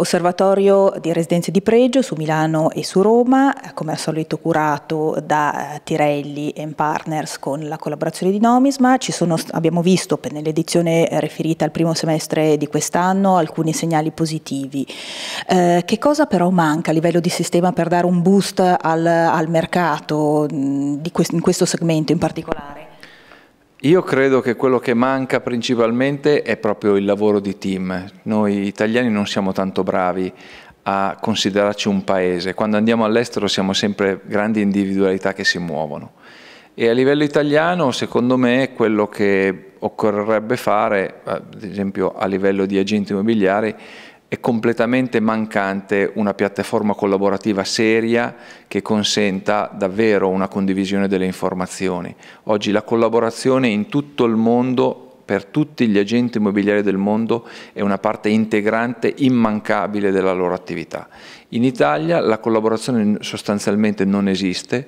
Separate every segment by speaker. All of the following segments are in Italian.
Speaker 1: Osservatorio di residenze di pregio su Milano e su Roma, come al solito curato da eh, Tirelli and Partners con la collaborazione di Nomisma. Sono, abbiamo visto nell'edizione riferita al primo semestre di quest'anno alcuni segnali positivi. Eh, che cosa però manca a livello di sistema per dare un boost al, al mercato mh, quest in questo segmento in particolare?
Speaker 2: Io credo che quello che manca principalmente è proprio il lavoro di team. Noi italiani non siamo tanto bravi a considerarci un paese. Quando andiamo all'estero siamo sempre grandi individualità che si muovono. E a livello italiano, secondo me, quello che occorrerebbe fare, ad esempio a livello di agenti immobiliari, è completamente mancante una piattaforma collaborativa seria che consenta davvero una condivisione delle informazioni. Oggi la collaborazione in tutto il mondo per tutti gli agenti immobiliari del mondo è una parte integrante, immancabile della loro attività. In Italia la collaborazione sostanzialmente non esiste,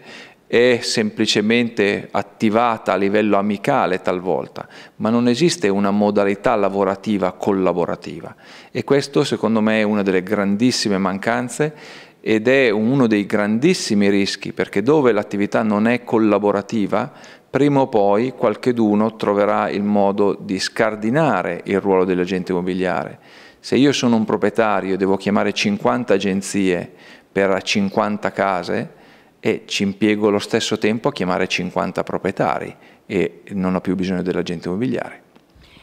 Speaker 2: è semplicemente attivata a livello amicale talvolta, ma non esiste una modalità lavorativa collaborativa e questo secondo me è una delle grandissime mancanze ed è uno dei grandissimi rischi perché dove l'attività non è collaborativa prima o poi qualcheduno troverà il modo di scardinare il ruolo dell'agente immobiliare. Se io sono un proprietario e devo chiamare 50 agenzie per 50 case, e ci impiego lo stesso tempo a chiamare 50 proprietari e non ho più bisogno dell'agente immobiliare.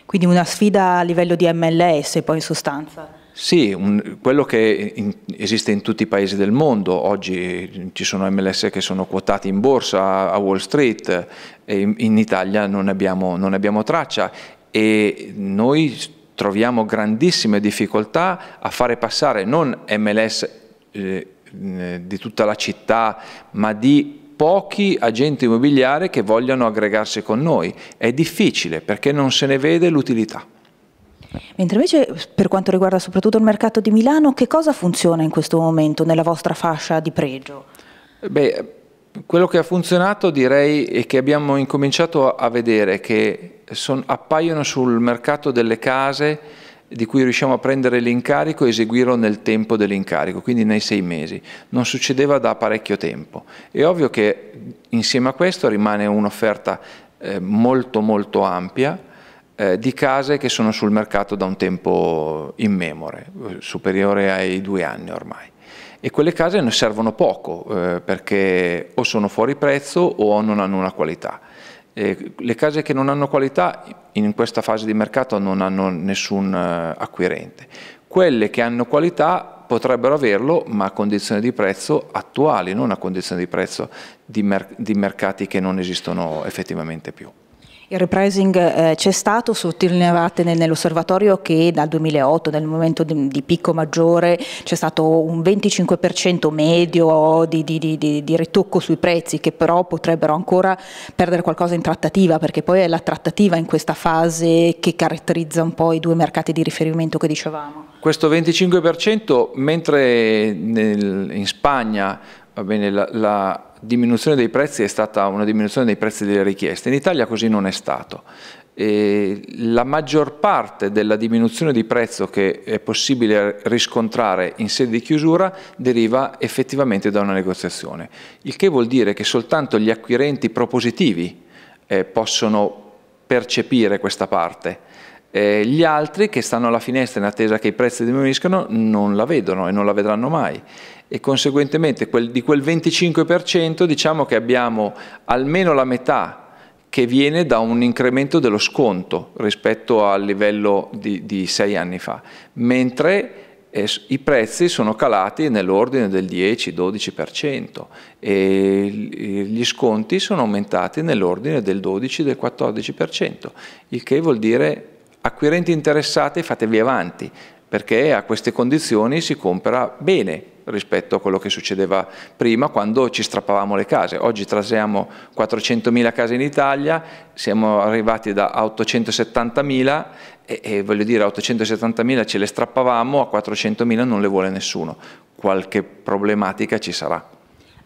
Speaker 1: Quindi una sfida a livello di MLS poi in sostanza?
Speaker 2: Sì, un, quello che in, esiste in tutti i paesi del mondo, oggi ci sono MLS che sono quotati in borsa a Wall Street, in, in, Italia non abbiamo, non abbiamo traccia e noi troviamo grandissime difficoltà a fare passare non MLS eh, eh, di tutta la città, ma di pochi agenti immobiliari che vogliano aggregarsi con noi. È difficile perché non se ne vede l'utilità.
Speaker 1: Mentre invece per quanto riguarda soprattutto il mercato di Milano, che cosa funziona in questo momento nella vostra fascia di pregio?
Speaker 2: Beh, quello che ha funzionato direi e che abbiamo incominciato a vedere che son, appaiono sul mercato delle case di cui riusciamo a prendere l'incarico e eseguirlo nel tempo dell'incarico, quindi nei sei mesi. Non succedeva da parecchio tempo. È ovvio che insieme a questo rimane un'offerta eh, molto molto ampia eh, di case che sono sul mercato da un tempo immemore, superiore ai due anni ormai. E quelle case ne servono poco eh, perché o sono fuori prezzo o non hanno una qualità eh, le case che non hanno qualità in questa fase di mercato non hanno nessun eh, acquirente. Quelle che hanno qualità potrebbero averlo, ma a condizioni di prezzo attuali, non a condizioni di prezzo di, mer di mercati che non esistono effettivamente più.
Speaker 1: Il repricing eh, c'è stato, sottolineavate nell'osservatorio che dal 2008, nel momento di, di picco maggiore, c'è stato un 25% medio di, di, di, ritocco sui prezzi che però potrebbero ancora perdere qualcosa in trattativa perché poi è la trattativa in questa fase che caratterizza un po' i due mercati di riferimento che dicevamo.
Speaker 2: Questo 25% mentre nel, in Spagna bene, la, la, diminuzione dei prezzi è stata una diminuzione dei prezzi delle richieste, in Italia così non è stato. E la maggior parte della diminuzione di prezzo che è possibile riscontrare in sede di chiusura deriva effettivamente da una negoziazione, il che vuol dire che soltanto gli acquirenti propositivi eh, possono percepire questa parte. Eh, gli altri che stanno alla finestra in attesa che i prezzi diminuiscano non la vedono e non la vedranno mai e conseguentemente quel, di quel 25% diciamo che abbiamo almeno la metà che viene da un incremento dello sconto rispetto al livello di, di sei anni fa, mentre eh, i prezzi sono calati nell'ordine del 10-12% e gli sconti sono aumentati nell'ordine del 12-14%, il che vuol dire acquirenti interessati fatevi avanti, perché a queste condizioni si compra bene, rispetto a quello che succedeva prima quando ci strappavamo le case. Oggi trasiamo 400.000 case in Italia, siamo arrivati da 870.000 e, e voglio dire a 870.000 ce le strappavamo, a 400.000 non le vuole nessuno. Qualche problematica
Speaker 1: ci sarà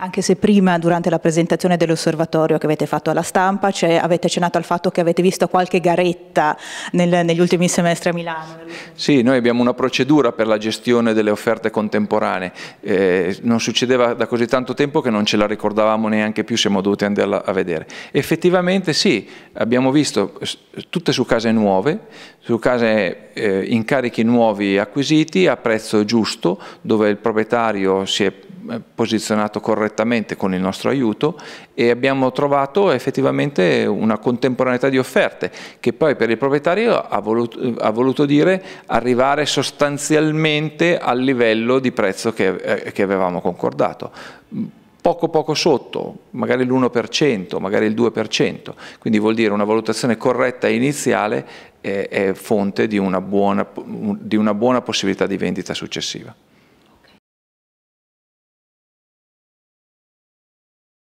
Speaker 1: anche se prima durante la presentazione dell'osservatorio che avete fatto alla stampa cioè, avete accennato al fatto che avete visto qualche garetta nel, negli ultimi semestri a Milano.
Speaker 2: Sì, noi abbiamo una procedura per la gestione delle offerte contemporanee, eh, non succedeva da così tanto tempo che non ce la ricordavamo neanche più, siamo dovuti andare a vedere. Effettivamente sì, abbiamo visto tutte su case nuove, su case eh, incarichi nuovi acquisiti a prezzo giusto, dove il proprietario si è eh, posizionato correttamente correttamente con il nostro aiuto e abbiamo trovato effettivamente una contemporaneità di offerte che poi per il proprietario ha voluto, ha voluto dire arrivare sostanzialmente al livello di prezzo che, eh, che avevamo concordato poco poco sotto, magari l'1%, magari il 2%, quindi vuol dire una valutazione corretta iniziale è, fonte di una buona, di una buona possibilità di vendita successiva.